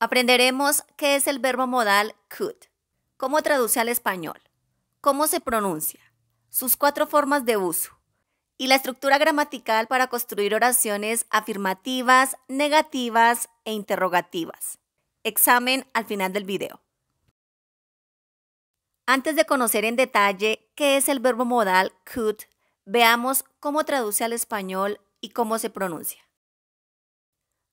Aprenderemos qué es el verbo modal could, cómo traduce al español, cómo se pronuncia, sus cuatro formas de uso y la estructura gramatical para construir oraciones afirmativas, negativas e interrogativas. Examen al final del video. Antes de conocer en detalle qué es el verbo modal could, veamos cómo traduce al español y cómo se pronuncia.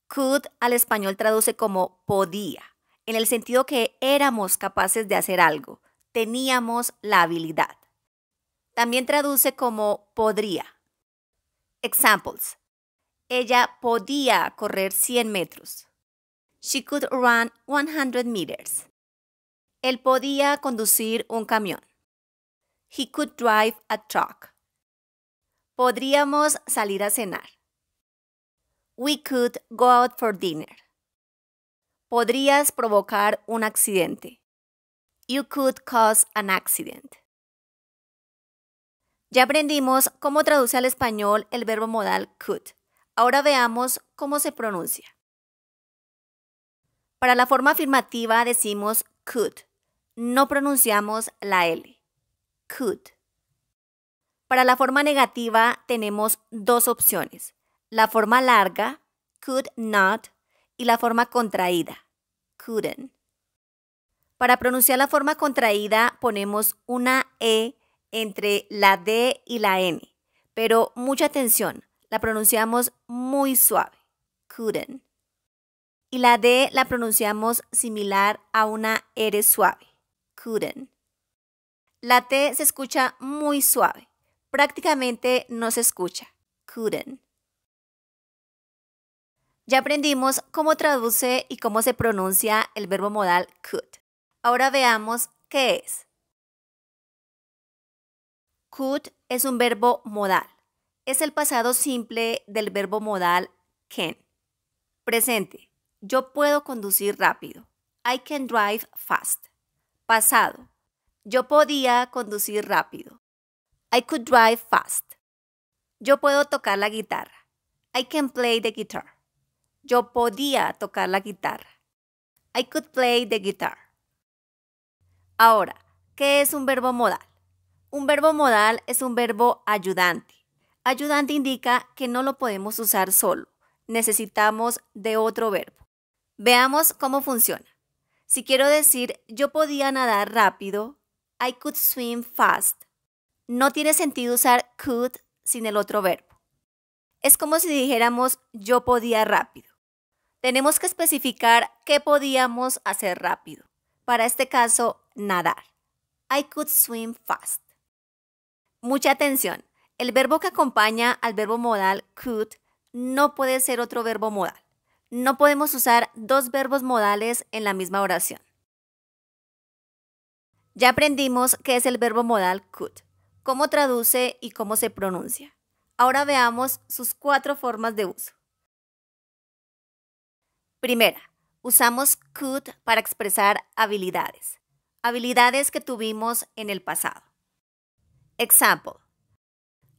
Could al español traduce como podía, en el sentido que éramos capaces de hacer algo, teníamos la habilidad. También traduce como podría. Examples. Ella podía correr 100 metros. She could run 100 meters. Él podía conducir un camión. He could drive a truck. Podríamos salir a cenar. We could go out for dinner. Podrías provocar un accidente. You could cause an accident. Ya aprendimos cómo traduce al español el verbo modal could. Ahora veamos cómo se pronuncia. Para la forma afirmativa decimos could. No pronunciamos la L. Could. Para la forma negativa tenemos dos opciones la forma larga, could not, y la forma contraída, couldn't. Para pronunciar la forma contraída ponemos una E entre la D y la N, pero mucha atención, la pronunciamos muy suave, couldn't. Y la D la pronunciamos similar a una R suave, couldn't. La T se escucha muy suave, prácticamente no se escucha, couldn't. Ya aprendimos cómo traduce y cómo se pronuncia el verbo modal could. Ahora veamos qué es. Could es un verbo modal. Es el pasado simple del verbo modal can. Presente. Yo puedo conducir rápido. I can drive fast. Pasado. Yo podía conducir rápido. I could drive fast. Yo puedo tocar la guitarra. I can play the guitar. Yo podía tocar la guitarra. I could play the guitar. Ahora, ¿qué es un verbo modal? Un verbo modal es un verbo ayudante. Ayudante indica que no lo podemos usar solo. Necesitamos de otro verbo. Veamos cómo funciona. Si quiero decir yo podía nadar rápido, I could swim fast. No tiene sentido usar could sin el otro verbo. Es como si dijéramos yo podía rápido tenemos que especificar qué podíamos hacer rápido. Para este caso, nadar. I could swim fast. Mucha atención. El verbo que acompaña al verbo modal could no puede ser otro verbo modal. No podemos usar dos verbos modales en la misma oración. Ya aprendimos qué es el verbo modal could, cómo traduce y cómo se pronuncia. Ahora veamos sus cuatro formas de uso. Primera, usamos could para expresar habilidades, habilidades que tuvimos en el pasado. Example.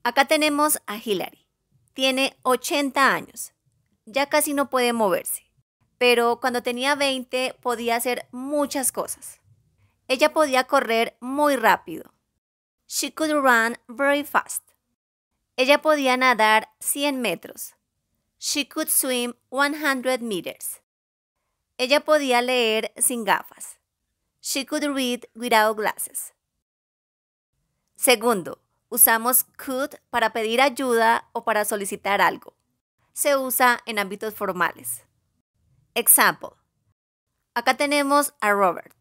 Acá tenemos a Hillary. Tiene 80 años. Ya casi no puede moverse, pero cuando tenía 20 podía hacer muchas cosas. Ella podía correr muy rápido. She could run very fast. Ella podía nadar 100 metros. She could swim 100 meters. Ella podía leer sin gafas. She could read without glasses. Segundo, usamos could para pedir ayuda o para solicitar algo. Se usa en ámbitos formales. Example. Acá tenemos a Robert.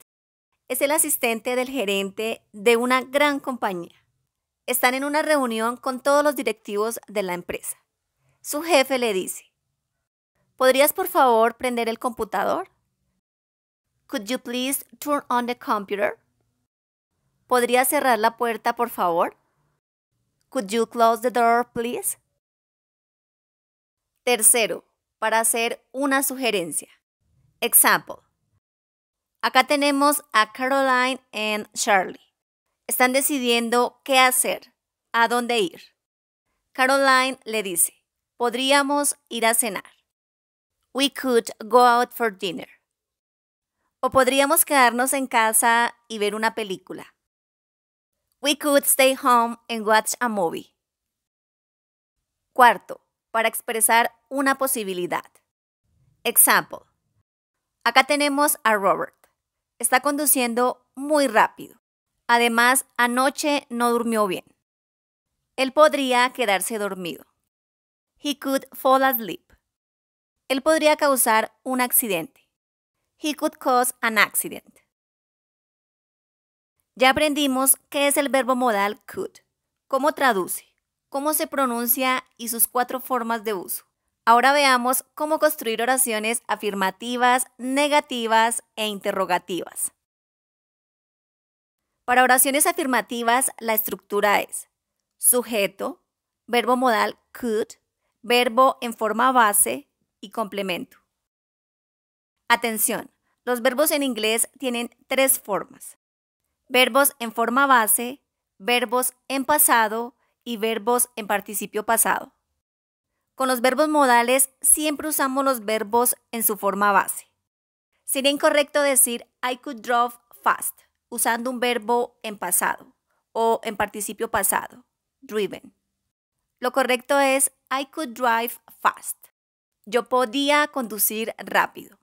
Es el asistente del gerente de una gran compañía. Están en una reunión con todos los directivos de la empresa. Su jefe le dice, ¿podrías por favor prender el computador? Could you please turn on the computer? ¿Podrías cerrar la puerta, por favor? Could you close the door, please? Tercero, para hacer una sugerencia. Example. Acá tenemos a Caroline and Charlie. Están decidiendo qué hacer, a dónde ir. Caroline le dice, Podríamos ir a cenar. We could go out for dinner. O podríamos quedarnos en casa y ver una película. We could stay home and watch a movie. Cuarto, para expresar una posibilidad. Example. Acá tenemos a Robert. Está conduciendo muy rápido. Además, anoche no durmió bien. Él podría quedarse dormido. He could fall asleep. Él podría causar un accidente. He could cause an accident. Ya aprendimos qué es el verbo modal could, cómo traduce, cómo se pronuncia y sus cuatro formas de uso. Ahora veamos cómo construir oraciones afirmativas, negativas e interrogativas. Para oraciones afirmativas, la estructura es sujeto, verbo modal could, verbo en forma base y complemento. Atención, los verbos en inglés tienen tres formas. Verbos en forma base, verbos en pasado y verbos en participio pasado. Con los verbos modales siempre usamos los verbos en su forma base. Sería incorrecto decir I could drive fast usando un verbo en pasado o en participio pasado, driven. Lo correcto es I could drive fast. Yo podía conducir rápido.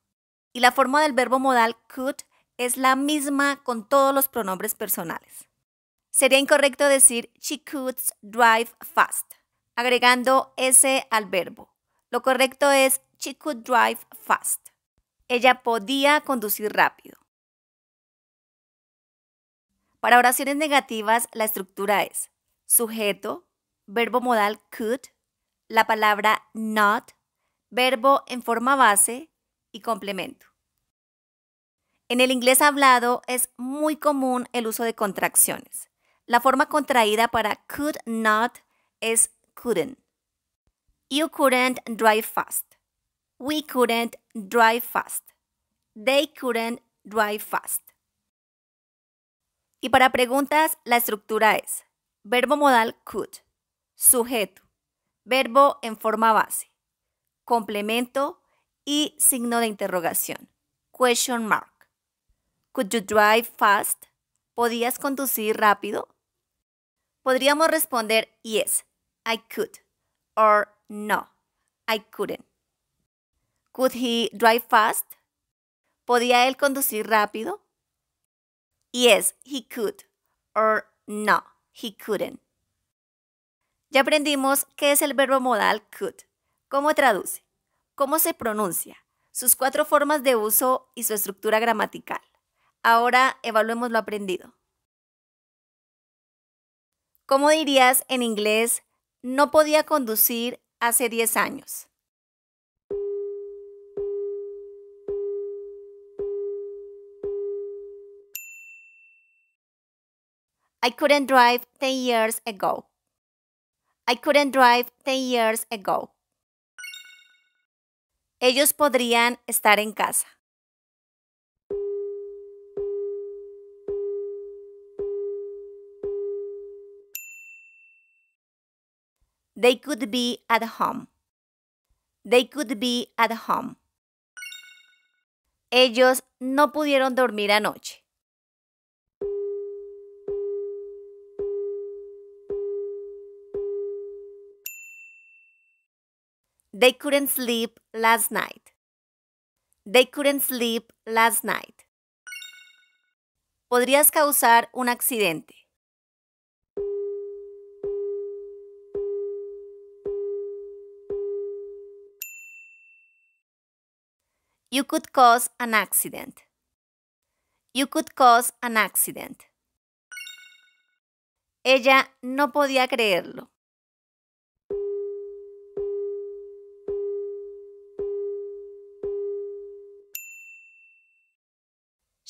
Y la forma del verbo modal could es la misma con todos los pronombres personales. Sería incorrecto decir she could drive fast, agregando s al verbo. Lo correcto es she could drive fast. Ella podía conducir rápido. Para oraciones negativas, la estructura es sujeto, verbo modal could, la palabra not, verbo en forma base y complemento. En el inglés hablado es muy común el uso de contracciones. La forma contraída para could not es couldn't. You couldn't drive fast. We couldn't drive fast. They couldn't drive fast. Y para preguntas, la estructura es verbo modal could, sujeto, verbo en forma base, complemento y signo de interrogación, question mark. Could you drive fast? ¿Podías conducir rápido? Podríamos responder yes, I could, or no, I couldn't. Could he drive fast? ¿Podía él conducir rápido? Yes, he could, or no, he couldn't. Ya aprendimos qué es el verbo modal could, cómo traduce, cómo se pronuncia, sus cuatro formas de uso y su estructura gramatical. Ahora evaluemos lo aprendido. ¿Cómo dirías en inglés no podía conducir hace 10 años? I couldn't drive 10 years ago. I couldn't drive 10 years ago. Ellos podrían estar en casa. They could be at home. They could be at home. Ellos no pudieron dormir anoche. They couldn't sleep last night. They couldn't sleep last night. Podrías causar un accidente. You could cause an accident. You could cause an accident. Ella no podía creerlo.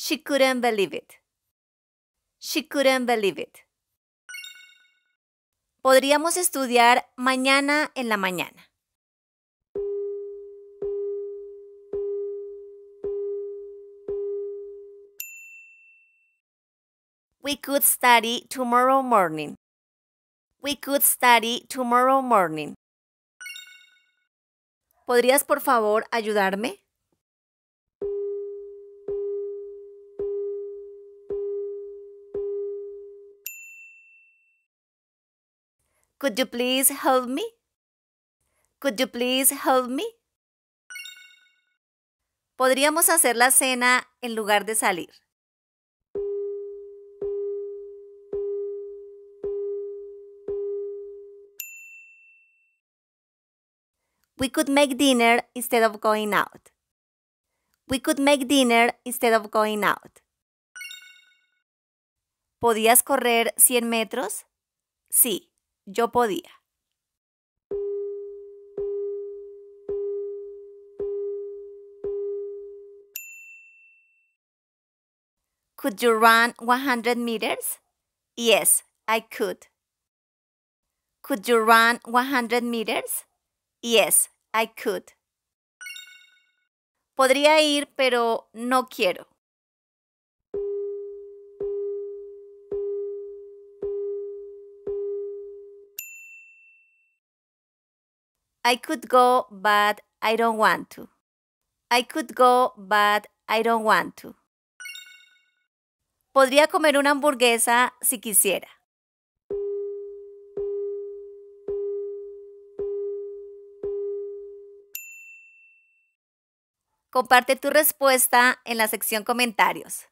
She couldn't believe it. She couldn't believe it. Podríamos estudiar mañana en la mañana. We could study tomorrow morning. We could study tomorrow morning. ¿Podrías por favor ayudarme? Could you please help me? Could you please help me? Podríamos hacer la cena en lugar de salir. We could make dinner instead of going out. We could make dinner instead of going out. ¿Podías correr 100 metros? Sí, yo podía. Could you run 100 meters? Yes, I could. Could you run 100 meters? Yes, I could. Podría ir, pero no quiero. I could go, but I don't want to. I could go, but I don't want to. Podría comer una hamburguesa si quisiera. Comparte tu respuesta en la sección comentarios.